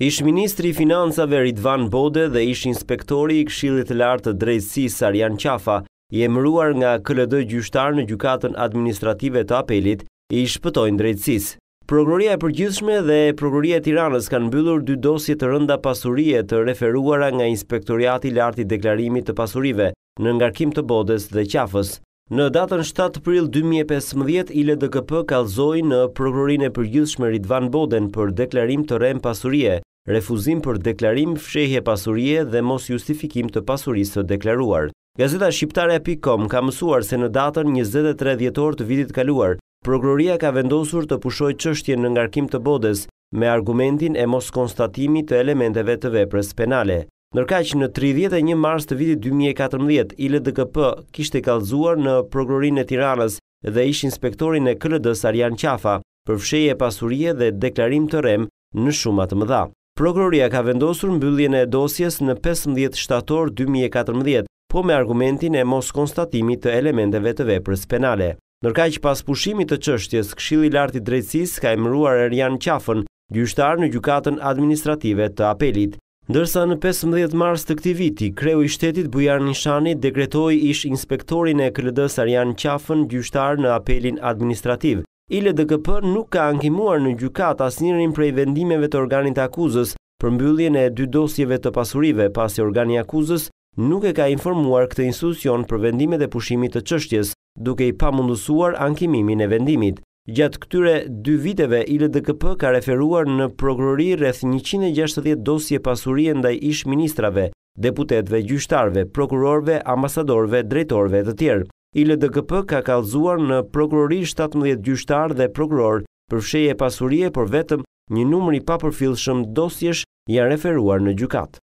Ish ministri i financave Ridvan Bode dhe ish inspektori i Këshillit të Lartë të Drejtësisë Arjan Qafa i emëruar nga KLD gjyqtar në gjykatën administrative të apelit i shpëtojnë drejtësis. Prokuroria e përgjithshme dhe Prokuroria e Tiranës kanë mbyllur dy dosje të rënda pasurie të referuara nga Inspektorati i Lartë i Deklarimit të Pasurive në ngarkim të Bodës dhe Qafës. Në datën 7 pril 2015, ILDKP kalzoi në prokurorinë e përgjithshme Ridvan Boden për deklarim të rem pasurie, refuzim për deklarim fshehje pasurie dhe mos justifikim të pasurisë të deklaruar. Gazeta Shqiptare.com ka mësuar se në datën 23 djetor të vitit kaluar, prokuroria ka vendosur të pushoj qështje në ngarkim të bodes me argumentin e mos konstatimi të elementeve të vepres penale. Nërka që në 31 mars të vitit 2014, ile DKP kishte kalzuar në progrorin e tiranës dhe ish inspektorin e këllëdës Arjan Qafa për fsheje pasurie dhe deklarim të rem në shumat të mëdha. Prokuroria ka vendosur mbylljen e dosjes në 15 shtator 2014, po me argumentin e mos konstatimit të elementeve të veprës penale. Nërka që pas pushimit të qështjes, këshili lartë i drejtsis ka emruar Arjan Qafën, gjyshtar në gjukatën administrative të apelit. Ndërsa në 15 mars të këti viti, kreu i shtetit Bujar Nishani dekretoj ish inspektorin e këllëdës Arjan Qafën gjyshtar në apelin administrativ. Ile DKP nuk ka ankimuar në gjukat as njërin prej vendimeve të organit akuzës për mbylljen e dy dosjeve të pasurive, pasi organi akuzës nuk e ka informuar këtë institucion për vendimet e pushimit të qështjes, duke i pa mundusuar ankimimin e vendimit. Gjatë këtyre dy viteve, ILDKP ka referuar në prokurori rreth 160 dosje pasurie ndaj ish ministrave, deputetve, gjyqtarve, prokurorve, ambasadorve, drejtorve të tjerë. ILDKP ka kallëzuar në prokurori 17 gjyqtar dhe prokuror për fshehje pasurie, por vetëm një numër i papërfillshëm dosjesh janë referuar në gjykatë.